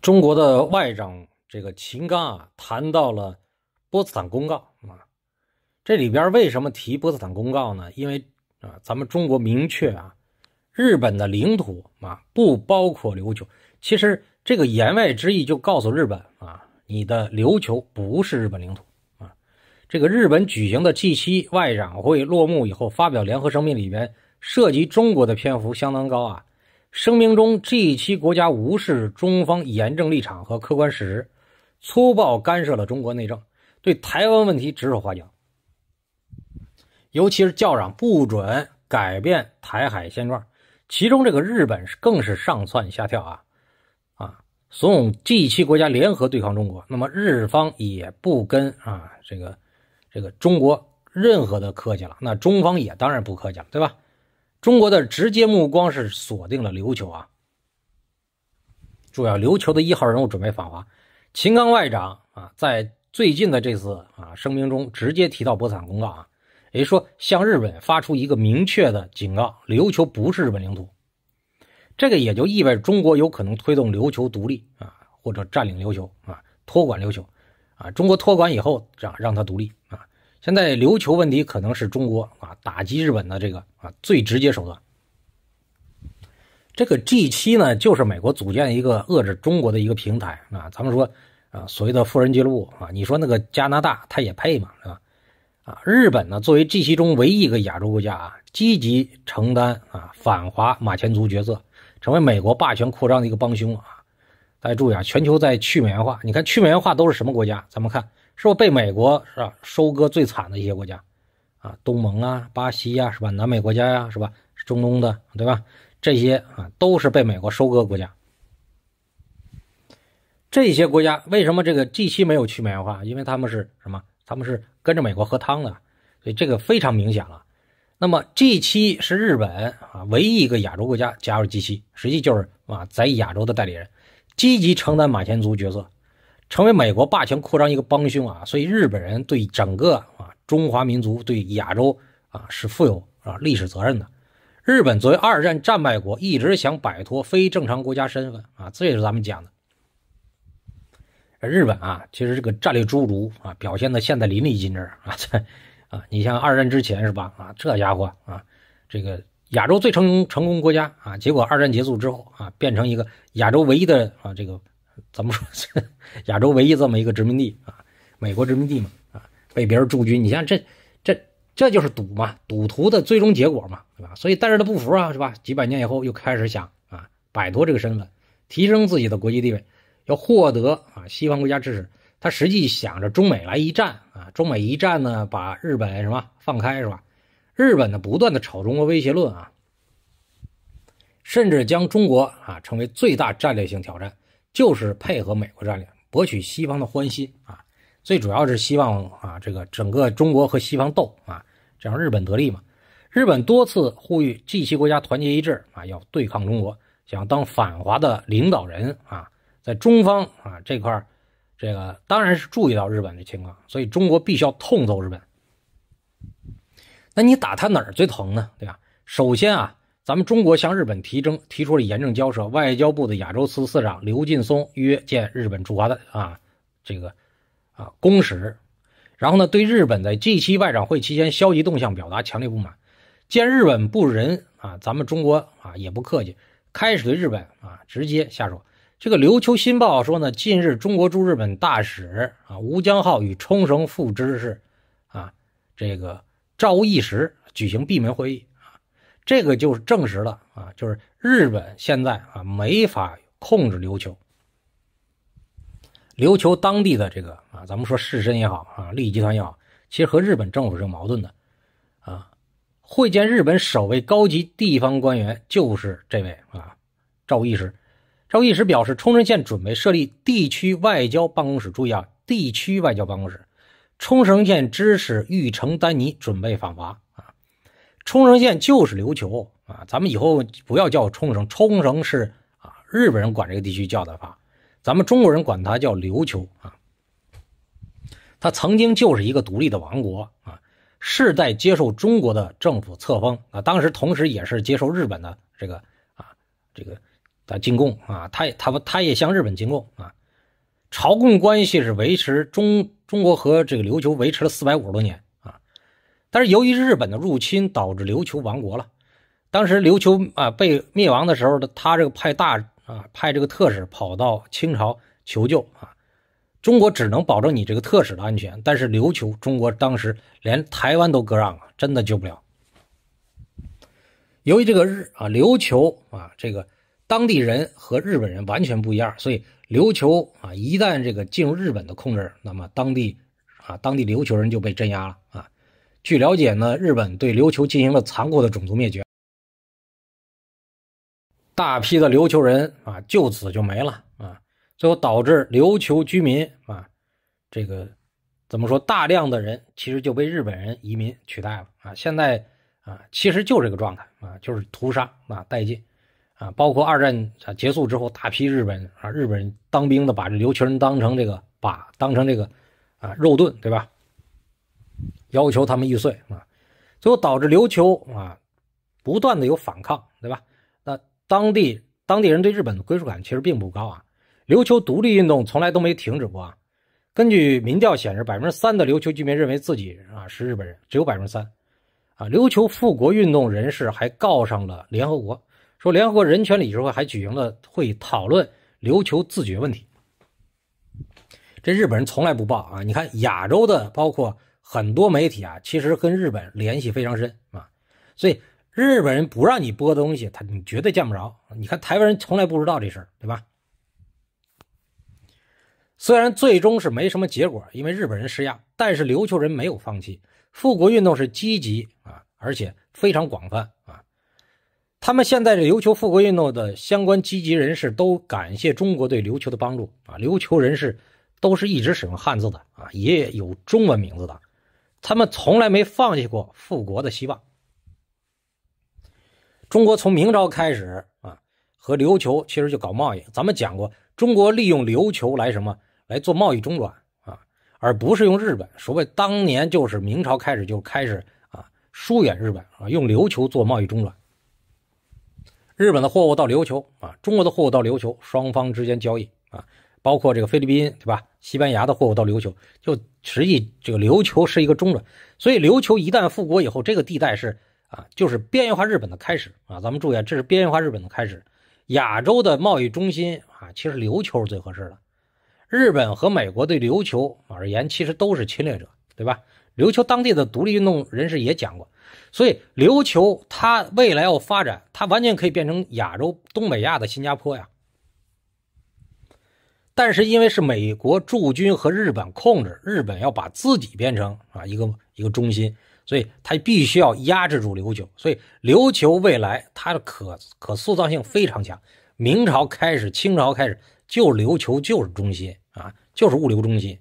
中国的外长这个秦刚啊，谈到了波茨坦公告啊，这里边为什么提波茨坦公告呢？因为啊，咱们中国明确啊，日本的领土啊不包括琉球。其实这个言外之意就告诉日本啊，你的琉球不是日本领土啊。这个日本举行的 G7 外长会落幕以后，发表联合声明里边涉及中国的篇幅相当高啊。声明中，这一期国家无视中方严正立场和客观事实，粗暴干涉了中国内政，对台湾问题指手画脚，尤其是叫嚷不准改变台海现状。其中，这个日本更是上窜下跳啊啊，怂恿这一期国家联合对抗中国。那么，日方也不跟啊这个这个中国任何的客气了，那中方也当然不客气了，对吧？中国的直接目光是锁定了琉球啊，主要琉球的一号人物准备访华，秦刚外长啊，在最近的这次啊声明中直接提到波坦公告啊，也就说向日本发出一个明确的警告：琉球不是日本领土。这个也就意味着中国有可能推动琉球独立啊，或者占领琉球啊，托管琉球啊，中国托管以后让让它独立啊。现在琉球问题可能是中国啊打击日本的这个啊最直接手段。这个 G 七呢，就是美国组建一个遏制中国的一个平台啊。咱们说啊，所谓的富人俱乐部啊，你说那个加拿大，它也配吗？是吧？啊，日本呢，作为 G 七中唯一一个亚洲国家啊，积极承担啊反华马前卒角色，成为美国霸权扩张的一个帮凶啊。大家注意啊，全球在去美元化，你看去美元化都是什么国家？咱们看。是不被美国是吧收割最惨的一些国家，啊，东盟啊，巴西呀，是吧，南美国家呀，是吧，中东的对吧？这些啊都是被美国收割国家。这些国家为什么这个 G 七没有去美元化？因为他们是什么？他们是跟着美国喝汤的，所以这个非常明显了。那么 G 七是日本啊唯一一个亚洲国家加入 G 七，实际就是啊在亚洲的代理人，积极承担马前卒角色。成为美国霸权扩张一个帮凶啊，所以日本人对整个啊中华民族对亚洲啊是负有啊历史责任的。日本作为二战战败国，一直想摆脱非正常国家身份啊，这也是咱们讲的。日本啊，其实这个战略侏儒啊表现的现在淋漓尽致啊，这 啊，你像二战之前是吧？啊，这家伙啊，这个亚洲最成成功国家啊，结果二战结束之后啊，变成一个亚洲唯一的啊这个。怎么说？是亚洲唯一这么一个殖民地啊，美国殖民地嘛啊，被别人驻军。你像这，这这就是赌嘛，赌徒的最终结果嘛，对吧？所以，但是他不服啊，是吧？几百年以后又开始想啊，摆脱这个身份，提升自己的国际地位，要获得啊西方国家支持。他实际想着中美来一战啊，中美一战呢，把日本什么放开是吧？日本呢，不断的炒中国威胁论啊，甚至将中国啊成为最大战略性挑战。就是配合美国战略，博取西方的欢心啊！最主要是希望啊，这个整个中国和西方斗啊，这样日本得利嘛。日本多次呼吁 G 区国家团结一致啊，要对抗中国，想当反华的领导人啊。在中方啊这块，这个当然是注意到日本的情况，所以中国必须要痛揍日本。那你打他哪儿最疼呢？对吧？首先啊。咱们中国向日本提征提出了严正交涉，外交部的亚洲司司长刘劲松约见日本驻华的啊这个啊公使，然后呢对日本在这期外长会期间消极动向表达强烈不满，见日本不仁啊，咱们中国啊也不客气，开始对日本啊直接下手。这个《琉球新报》说呢，近日中国驻日本大使啊吴江浩与冲绳副知事啊这个赵义石举行闭门会议。这个就是证实了啊，就是日本现在啊没法控制琉球，琉球当地的这个啊，咱们说士绅也好啊，利益集团也好，其实和日本政府是有矛盾的啊。会见日本首位高级地方官员就是这位啊，赵武一时，赵武一时表示冲绳县准备设立地区外交办公室。注意啊，地区外交办公室，冲绳县支持玉城丹尼准备访华。冲绳县就是琉球啊，咱们以后不要叫冲绳，冲绳是啊，日本人管这个地区叫的啊，咱们中国人管它叫琉球啊。它曾经就是一个独立的王国啊，世代接受中国的政府册封啊，当时同时也是接受日本的这个啊这个的进贡啊，他也他他也向日本进贡啊，朝贡关系是维持中中国和这个琉球维持了四百五十多年。但是由于日本的入侵，导致琉球亡国了。当时琉球啊被灭亡的时候，他这个派大啊派这个特使跑到清朝求救啊，中国只能保证你这个特使的安全，但是琉球中国当时连台湾都割让了，真的救不了。由于这个日啊琉球啊这个当地人和日本人完全不一样，所以琉球啊一旦这个进入日本的控制，那么当地啊当地琉球人就被镇压了啊。据了解呢，日本对琉球进行了残酷的种族灭绝，大批的琉球人啊，就此就没了啊，最后导致琉球居民啊，这个怎么说，大量的人其实就被日本人移民取代了啊。现在啊，其实就这个状态啊，就是屠杀啊，殆尽啊。包括二战啊结束之后，大批日本啊，日本人当兵的把这琉球人当成这个把当成这个啊肉盾，对吧？要求他们易碎啊，最后导致琉球啊不断的有反抗，对吧？那当地当地人对日本的归属感其实并不高啊。琉球独立运动从来都没停止过啊。根据民调显示，百分之三的琉球居民认为自己啊是日本人，只有百分之三啊。琉球复国运动人士还告上了联合国，说联合国人权理事会还举行了会议讨论琉球自决问题。这日本人从来不报啊，你看亚洲的包括。很多媒体啊，其实跟日本联系非常深啊，所以日本人不让你播东西，他你绝对见不着。你看台湾人从来不知道这事儿，对吧？虽然最终是没什么结果，因为日本人施压，但是琉球人没有放弃，复国运动是积极啊，而且非常广泛啊。他们现在这琉球复国运动的相关积极人士都感谢中国对琉球的帮助啊，琉球人士都是一直使用汉字的啊，也有中文名字的。他们从来没放弃过复国的希望。中国从明朝开始啊，和琉球其实就搞贸易。咱们讲过，中国利用琉球来什么来做贸易中转啊，而不是用日本。所谓当年就是明朝开始就开始啊，疏远日本啊，用琉球做贸易中转。日本的货物到琉球啊，中国的货物到琉球，双方之间交易啊。包括这个菲律宾对吧？西班牙的货物到琉球，就实际这个琉球是一个中转，所以琉球一旦复国以后，这个地带是啊，就是边缘化日本的开始啊。咱们注意啊，这是边缘化日本的开始。亚洲的贸易中心啊，其实琉球是最合适的。日本和美国对琉球而言，其实都是侵略者，对吧？琉球当地的独立运动人士也讲过，所以琉球它未来要发展，它完全可以变成亚洲东北亚的新加坡呀。但是因为是美国驻军和日本控制，日本要把自己变成啊一个一个中心，所以它必须要压制住琉球。所以琉球未来它的可可塑造性非常强。明朝开始，清朝开始，就琉球就是中心啊，就是物流中心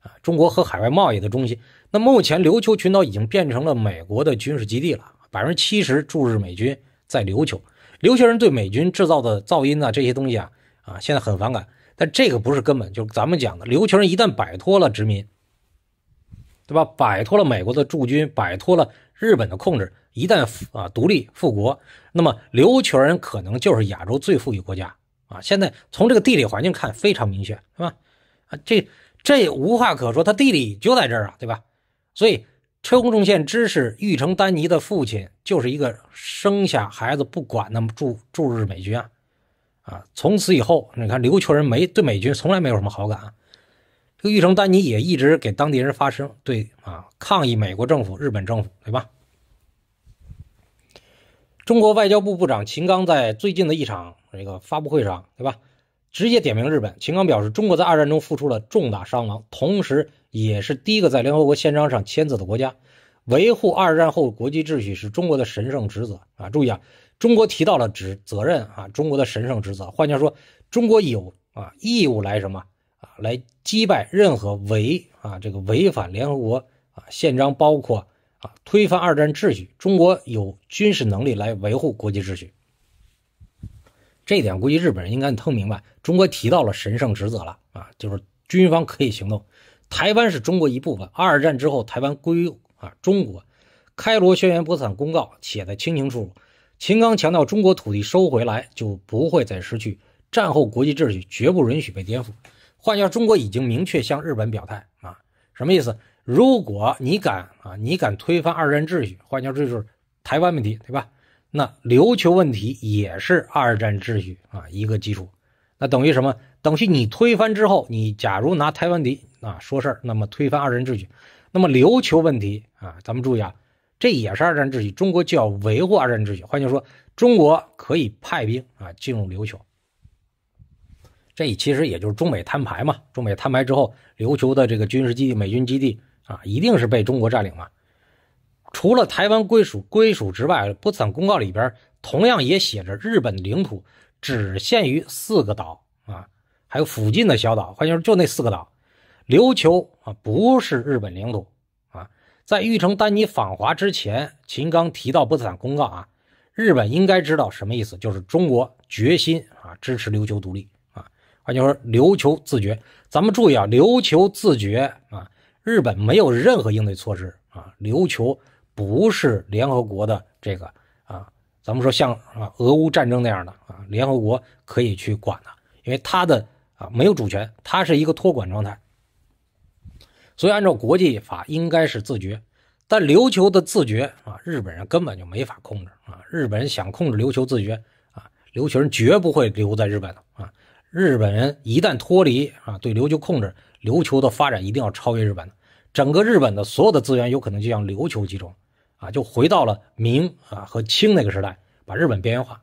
啊，中国和海外贸易的中心。那目前琉球群岛已经变成了美国的军事基地了，百分之七十驻日美军在琉球，琉球人对美军制造的噪音啊这些东西啊啊现在很反感。但这个不是根本，就是咱们讲的琉球人一旦摆脱了殖民，对吧？摆脱了美国的驻军，摆脱了日本的控制，一旦啊独立复国，那么琉球人可能就是亚洲最富裕国家啊！现在从这个地理环境看，非常明显，是吧？啊，这这无话可说，它地理就在这儿啊，对吧？所以车公重县知事玉成丹尼的父亲就是一个生下孩子不管的驻驻日美军啊。啊！从此以后，你看琉球人没对美军从来没有什么好感。这个玉成丹尼也一直给当地人发声，对啊，抗议美国政府、日本政府，对吧？中国外交部部长秦刚在最近的一场这个发布会上，对吧？直接点名日本。秦刚表示，中国在二战中付出了重大伤亡，同时也是第一个在联合国宪章上签字的国家。维护二战后国际秩序是中国的神圣职责啊！注意啊！中国提到了职责任啊，中国的神圣职责。换句话说，中国有啊义务来什么啊，来击败任何违啊这个违反联合国啊宪章，包括啊推翻二战秩序。中国有军事能力来维护国际秩序，这一点估计日本人应该能明白。中国提到了神圣职责了啊，就是军方可以行动。台湾是中国一部分，二战之后台湾归啊中国。开罗宣言、波斯坦公告写的清清楚楚。秦刚强调，中国土地收回来就不会再失去，战后国际秩序绝不允许被颠覆。换句话，中国已经明确向日本表态啊，什么意思？如果你敢啊，你敢推翻二战秩序，换句话，这就是台湾问题对吧？那琉球问题也是二战秩序啊一个基础，那等于什么？等于你推翻之后，你假如拿台湾敌啊说事儿，那么推翻二战秩序，那么琉球问题啊，咱们注意啊。这也是二战秩序，中国就要维护二战秩序。换句话说，中国可以派兵啊进入琉球。这其实也就是中美摊牌嘛。中美摊牌之后，琉球的这个军事基地、美军基地啊，一定是被中国占领嘛。除了台湾归属归属之外，不展公告里边同样也写着：日本领土只限于四个岛啊，还有附近的小岛。换句话说，就那四个岛，琉球啊不是日本领土。在玉成丹尼访华之前，秦刚提到波茨坦公告啊，日本应该知道什么意思，就是中国决心啊支持琉球独立啊，换句话说，琉球自决。咱们注意啊，琉球自决啊，日本没有任何应对措施啊，琉球不是联合国的这个啊，咱们说像啊俄乌战争那样的啊，联合国可以去管的，因为它的啊没有主权，它是一个托管状态。所以，按照国际法，应该是自觉，但琉球的自觉啊，日本人根本就没法控制啊。日本人想控制琉球自觉啊，琉球人绝不会留在日本的啊。日本人一旦脱离啊，对琉球控制，琉球的发展一定要超越日本的。整个日本的所有的资源有可能就向琉球集中啊，就回到了明啊和清那个时代，把日本边缘化。